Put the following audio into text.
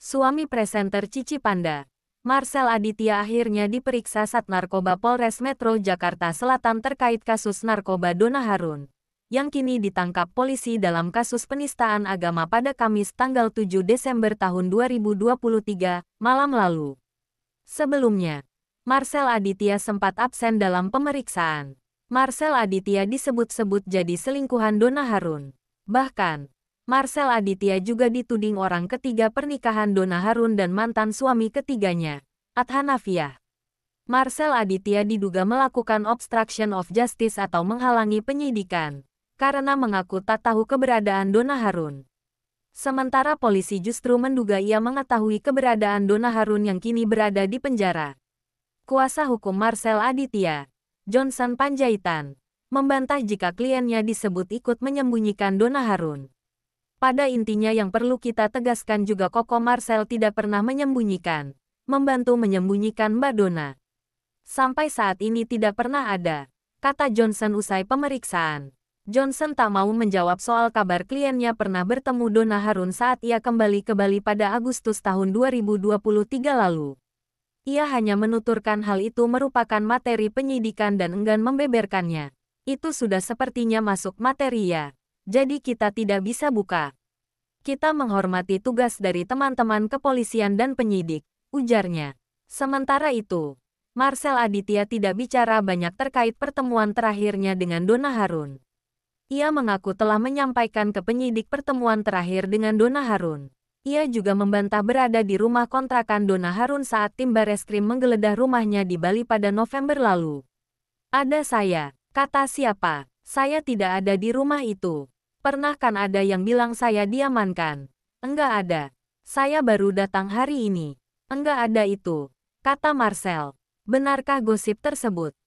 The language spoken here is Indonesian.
Suami presenter Cici Panda, Marcel Aditya akhirnya diperiksa Sat Narkoba Polres Metro Jakarta Selatan terkait kasus narkoba Dona Harun, yang kini ditangkap polisi dalam kasus penistaan agama pada Kamis tanggal 7 Desember tahun 2023, malam lalu. Sebelumnya, Marcel Aditya sempat absen dalam pemeriksaan. Marcel Aditya disebut-sebut jadi selingkuhan Dona Harun. Bahkan, Marcel Aditya juga dituding orang ketiga pernikahan Dona Harun dan mantan suami ketiganya, Adhanafia. Marcel Aditya diduga melakukan obstruction of justice atau menghalangi penyidikan, karena mengaku tak tahu keberadaan Dona Harun. Sementara polisi justru menduga ia mengetahui keberadaan Dona Harun yang kini berada di penjara. Kuasa hukum Marcel Aditya, Johnson Panjaitan, membantah jika kliennya disebut ikut menyembunyikan Dona Harun. Pada intinya yang perlu kita tegaskan juga Koko Marcel tidak pernah menyembunyikan, membantu menyembunyikan Madonna. Sampai saat ini tidak pernah ada, kata Johnson usai pemeriksaan. Johnson tak mau menjawab soal kabar kliennya pernah bertemu Dona Harun saat ia kembali ke Bali pada Agustus tahun 2023 lalu. Ia hanya menuturkan hal itu merupakan materi penyidikan dan enggan membeberkannya. Itu sudah sepertinya masuk materi ya jadi kita tidak bisa buka. Kita menghormati tugas dari teman-teman kepolisian dan penyidik, ujarnya. Sementara itu, Marcel Aditya tidak bicara banyak terkait pertemuan terakhirnya dengan Dona Harun. Ia mengaku telah menyampaikan ke penyidik pertemuan terakhir dengan Dona Harun. Ia juga membantah berada di rumah kontrakan Dona Harun saat tim bareskrim menggeledah rumahnya di Bali pada November lalu. Ada saya, kata siapa. Saya tidak ada di rumah itu. Pernah kan ada yang bilang saya diamankan? Enggak ada. Saya baru datang hari ini. Enggak ada itu, kata Marcel. Benarkah gosip tersebut?